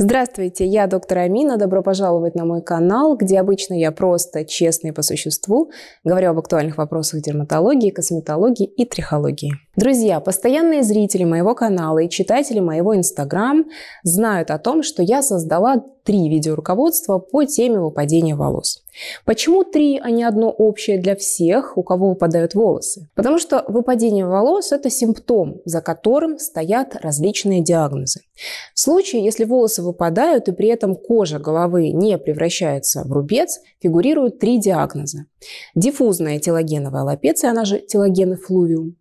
Здравствуйте, я доктор Амина. Добро пожаловать на мой канал, где обычно я просто честный по существу говорю об актуальных вопросах дерматологии, косметологии и трихологии. Друзья, постоянные зрители моего канала и читатели моего Инстаграм знают о том, что я создала три видеоруководства по теме выпадения волос. Почему три, а не одно общее для всех, у кого выпадают волосы? Потому что выпадение волос – это симптом, за которым стоят различные диагнозы. В случае, если волосы выпадают и при этом кожа головы не превращается в рубец, фигурируют три диагноза. Диффузная телогеновая лапеция, она же телогенофлувиум,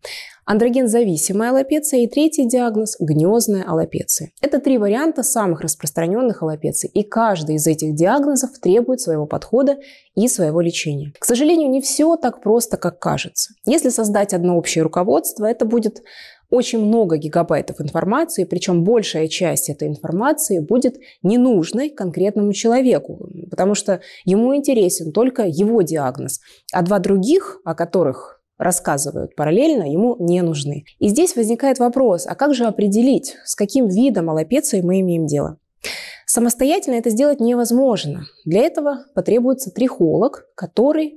андрогензависимая аллопеция и третий диагноз – гнездная аллопеция. Это три варианта самых распространенных аллопеций, и каждый из этих диагнозов требует своего подхода и своего лечения. К сожалению, не все так просто, как кажется. Если создать одно общее руководство, это будет очень много гигабайтов информации, причем большая часть этой информации будет ненужной конкретному человеку, потому что ему интересен только его диагноз, а два других, о которых рассказывают параллельно, ему не нужны. И здесь возникает вопрос, а как же определить, с каким видом аллопеции мы имеем дело? Самостоятельно это сделать невозможно. Для этого потребуется трихолог, который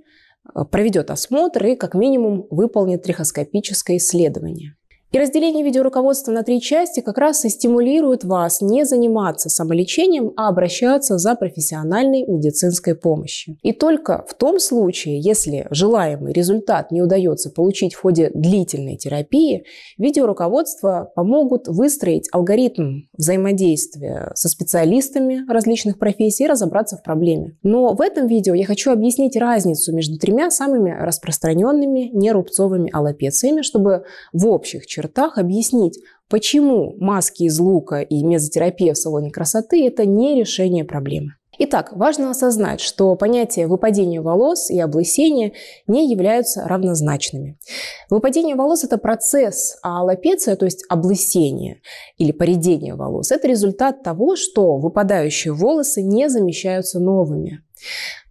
э, проведет осмотр и как минимум выполнит трихоскопическое исследование. И разделение видеоруководства на три части как раз и стимулирует вас не заниматься самолечением, а обращаться за профессиональной медицинской помощью. И только в том случае, если желаемый результат не удается получить в ходе длительной терапии, видеоруководства помогут выстроить алгоритм взаимодействия со специалистами различных профессий и разобраться в проблеме. Но в этом видео я хочу объяснить разницу между тремя самыми распространенными нерубцовыми аллопециями, чтобы в общих чертах чертах объяснить, почему маски из лука и мезотерапия в салоне красоты – это не решение проблемы. Итак, важно осознать, что понятия выпадения волос и облысения не являются равнозначными. Выпадение волос – это процесс, а аллопеция, то есть облысение или поредение волос – это результат того, что выпадающие волосы не замещаются новыми.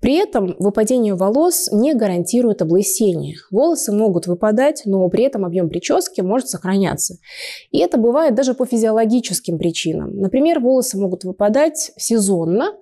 При этом выпадение волос не гарантирует облысение. Волосы могут выпадать, но при этом объем прически может сохраняться. И это бывает даже по физиологическим причинам. Например, волосы могут выпадать сезонно,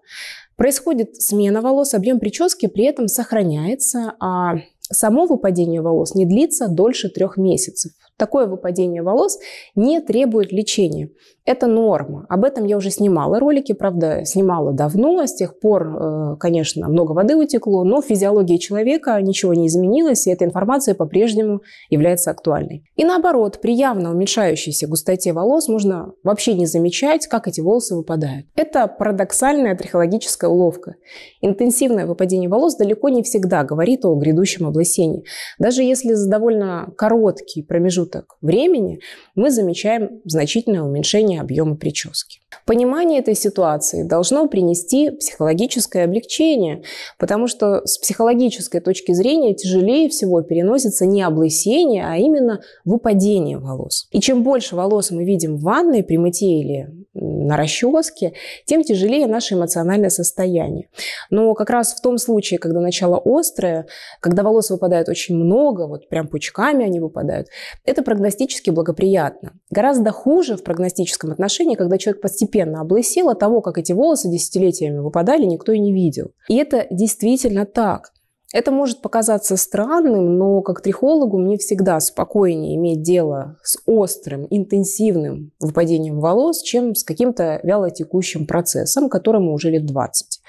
происходит смена волос, объем прически при этом сохраняется, а само выпадение волос не длится дольше трех месяцев. Такое выпадение волос не требует лечения. Это норма. Об этом я уже снимала ролики, правда, снимала давно. С тех пор, э, конечно, много воды утекло, но физиология человека ничего не изменилась, и эта информация по-прежнему является актуальной. И наоборот, при явно уменьшающейся густоте волос можно вообще не замечать, как эти волосы выпадают. Это парадоксальная трихологическая уловка. Интенсивное выпадение волос далеко не всегда говорит о грядущем облысении. Даже если за довольно короткий промежуток промежуток времени мы замечаем значительное уменьшение объема прически. Понимание этой ситуации должно принести психологическое облегчение, потому что с психологической точки зрения тяжелее всего переносится не облысение, а именно выпадение волос. И чем больше волос мы видим в ванной при мытье или на расческе, тем тяжелее наше эмоциональное состояние. Но как раз в том случае, когда начало острое, когда волос выпадает очень много, вот прям пучками они выпадают, это прогностически благоприятно. Гораздо хуже в прогностическом отношении, когда человек постепенно облысел, а того, как эти волосы десятилетиями выпадали, никто и не видел. И это действительно так. Это может показаться странным, но как трихологу мне всегда спокойнее иметь дело с острым, интенсивным выпадением волос, чем с каким-то вялотекущим процессом, которому уже лет 20.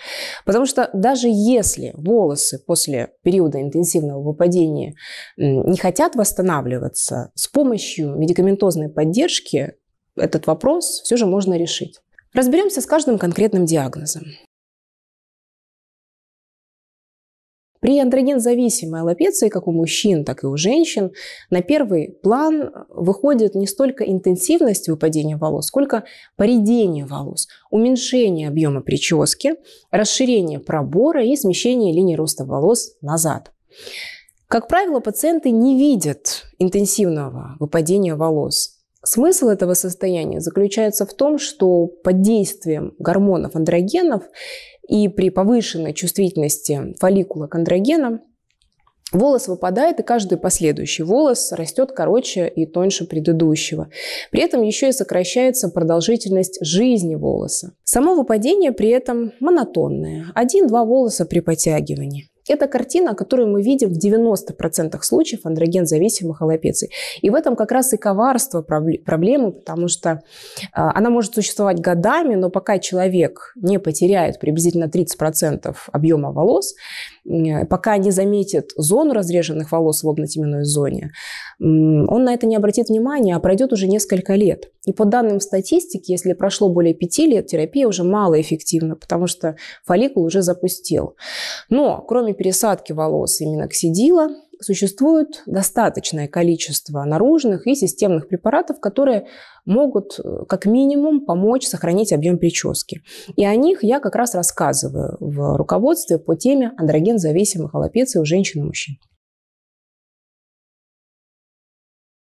Потому что даже если волосы после периода интенсивного выпадения не хотят восстанавливаться, с помощью медикаментозной поддержки этот вопрос все же можно решить. Разберемся с каждым конкретным диагнозом. При андрогензависимой аллопеции, как у мужчин, так и у женщин, на первый план выходит не столько интенсивность выпадения волос, сколько поредение волос, уменьшение объема прически, расширение пробора и смещение линии роста волос назад. Как правило, пациенты не видят интенсивного выпадения волос, Смысл этого состояния заключается в том, что под действием гормонов андрогенов и при повышенной чувствительности фолликула к андрогенам Волос выпадает, и каждый последующий волос растет короче и тоньше предыдущего. При этом еще и сокращается продолжительность жизни волоса. Само выпадение при этом монотонное. Один-два волоса при подтягивании. Это картина, которую мы видим в 90% случаев андроген-зависимых аллопеций. И в этом как раз и коварство проблемы, потому что а, она может существовать годами, но пока человек не потеряет приблизительно 30% объема волос, Э, пока не заметит зону разреженных волос в лобно-теменной зоне, он на это не обратит внимания, а пройдет уже несколько лет. И по данным статистики, если прошло более пяти лет, терапия уже малоэффективна, потому что фолликул уже запустил. Но кроме пересадки волос именно ксидила существует достаточное количество наружных и системных препаратов, которые могут э, как минимум помочь сохранить объем прически. И о них я как раз рассказываю в руководстве по теме андроген-зависимых аллопеций у женщин и мужчин.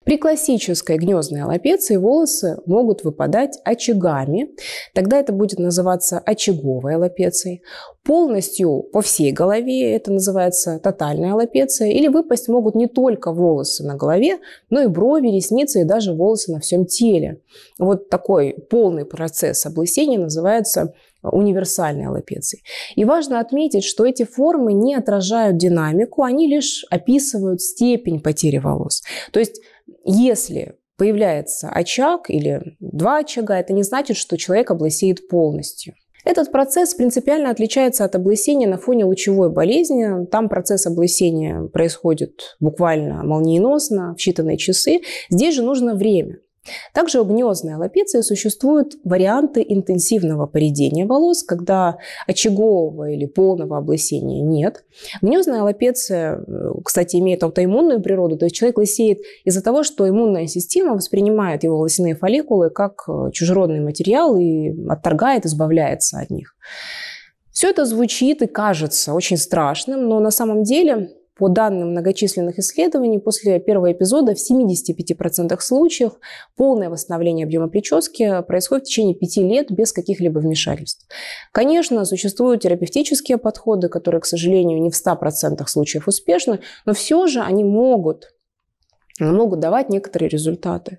При классической гнездной аллопеции волосы могут выпадать очагами, тогда это будет называться очаговой аллопецией. Полностью по всей голове это называется тотальная аллопеция. Или выпасть могут не только волосы на голове, но и брови, ресницы и даже волосы на всем теле. Вот такой полный процесс облысения называется универсальной аллопецией. И важно отметить, что эти формы не отражают динамику, они лишь описывают степень потери волос. То есть если появляется очаг или два очага, это не значит, что человек облысеет полностью. Этот процесс принципиально отличается от облысения на фоне лучевой болезни. Там процесс облысения происходит буквально молниеносно, в считанные часы. Здесь же нужно время. Также у гнездной аллопеции существуют варианты интенсивного поредения волос, когда очагового или полного облысения нет. Гнездная аллопеция, э, кстати, имеет аутоиммунную природу, то есть человек лысеет из-за того, что иммунная система воспринимает его волосяные фолликулы как э, чужеродный материал и отторгает, избавляется от них. Все это звучит и кажется очень страшным, но на самом деле по данным многочисленных исследований, после первого эпизода в 75% случаев полное восстановление объема прически происходит в течение 5 лет без каких-либо вмешательств. Конечно, существуют терапевтические подходы, которые, к сожалению, не в 100% случаев успешны, но все же они могут могут давать некоторые результаты.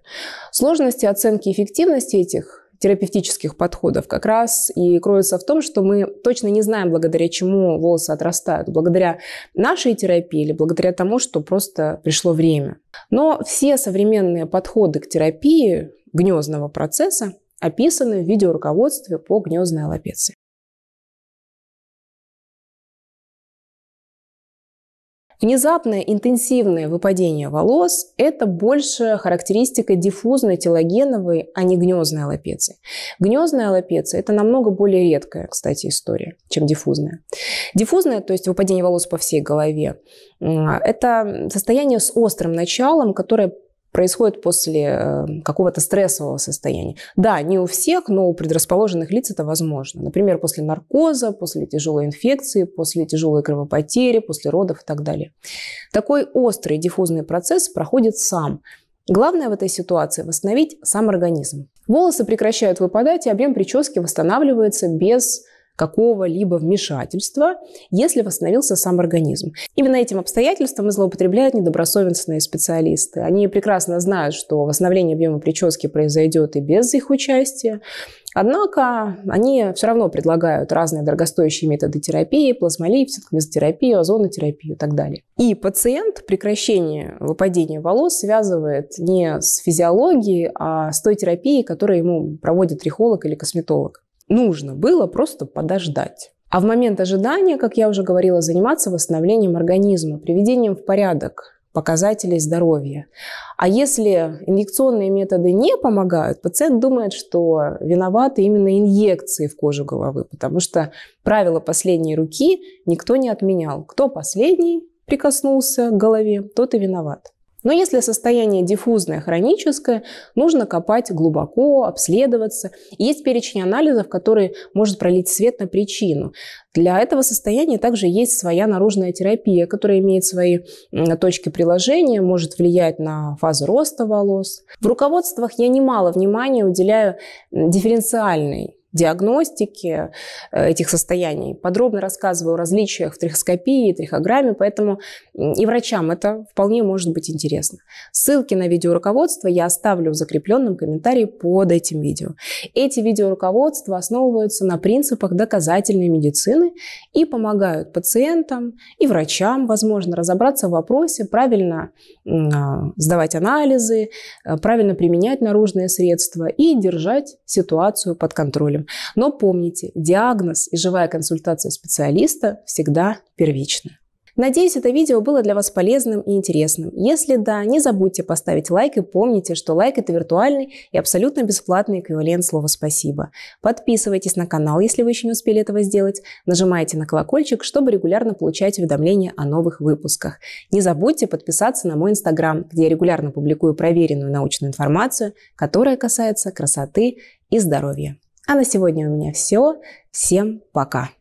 Сложности оценки эффективности этих терапевтических подходов как раз и кроется в том, что мы точно не знаем, благодаря чему волосы отрастают. Благодаря нашей терапии или благодаря тому, что просто пришло время. Но все современные подходы к терапии гнездного процесса описаны в видеоруководстве по гнездной аллопеции. Внезапное интенсивное выпадение волос – это больше характеристика диффузной телогеновой, а не гнездной аллопеции. Гнездная аллопеция – это намного более редкая, кстати, история, чем диффузная. Диффузная, то есть выпадение волос по всей голове, это состояние с острым началом, которое происходит после э, какого-то стрессового состояния. Да, не у всех, но у предрасположенных лиц это возможно. Например, после наркоза, после тяжелой инфекции, после тяжелой кровопотери, после родов и так далее. Такой острый диффузный процесс проходит сам. Главное в этой ситуации восстановить сам организм. Волосы прекращают выпадать, и объем прически восстанавливается без какого-либо вмешательства, если восстановился сам организм. Именно этим обстоятельством и злоупотребляют недобросовестные специалисты. Они прекрасно знают, что восстановление объема прически произойдет и без их участия. Однако они все равно предлагают разные дорогостоящие методы терапии, плазмолифтинг, мезотерапию, озонотерапию и так далее. И пациент прекращение выпадения волос связывает не с физиологией, а с той терапией, которую ему проводит трихолог или косметолог. Нужно было просто подождать. А в момент ожидания, как я уже говорила, заниматься восстановлением организма, приведением в порядок показателей здоровья. А если инъекционные методы не помогают, пациент думает, что виноваты именно инъекции в кожу головы, потому что правило последней руки никто не отменял. Кто последний прикоснулся к голове, тот и виноват. Но если состояние диффузное, хроническое, нужно копать глубоко, обследоваться. есть перечень анализов, которые может пролить свет на причину. Для этого состояния также есть своя наружная терапия, которая имеет свои точки приложения, может влиять на фазу роста волос. В руководствах я немало внимания уделяю дифференциальной диагностики э, этих состояний. Подробно рассказываю о различиях в трихоскопии, трихограмме, поэтому и врачам это вполне может быть интересно. Ссылки на видеоруководство я оставлю в закрепленном комментарии под этим видео. Эти видеоруководства основываются на принципах доказательной медицины и помогают пациентам и врачам, возможно, разобраться в вопросе, правильно а, сдавать анализы, э, правильно применять наружные средства и держать ситуацию под контролем историю. Но помните, диагноз и живая консультация специалиста всегда первичны. Надеюсь, это видео было для вас полезным и интересным. Если да, не забудьте поставить лайк и помните, что лайк – это виртуальный и абсолютно бесплатный эквивалент слова «спасибо». Подписывайтесь на канал, если вы еще не успели этого сделать. Нажимайте на колокольчик, чтобы регулярно получать уведомления о новых выпусках. Не забудьте подписаться на мой Инстаграм, где я регулярно публикую проверенную научную информацию, которая касается красоты и здоровья. А на сегодня у меня все. Всем пока!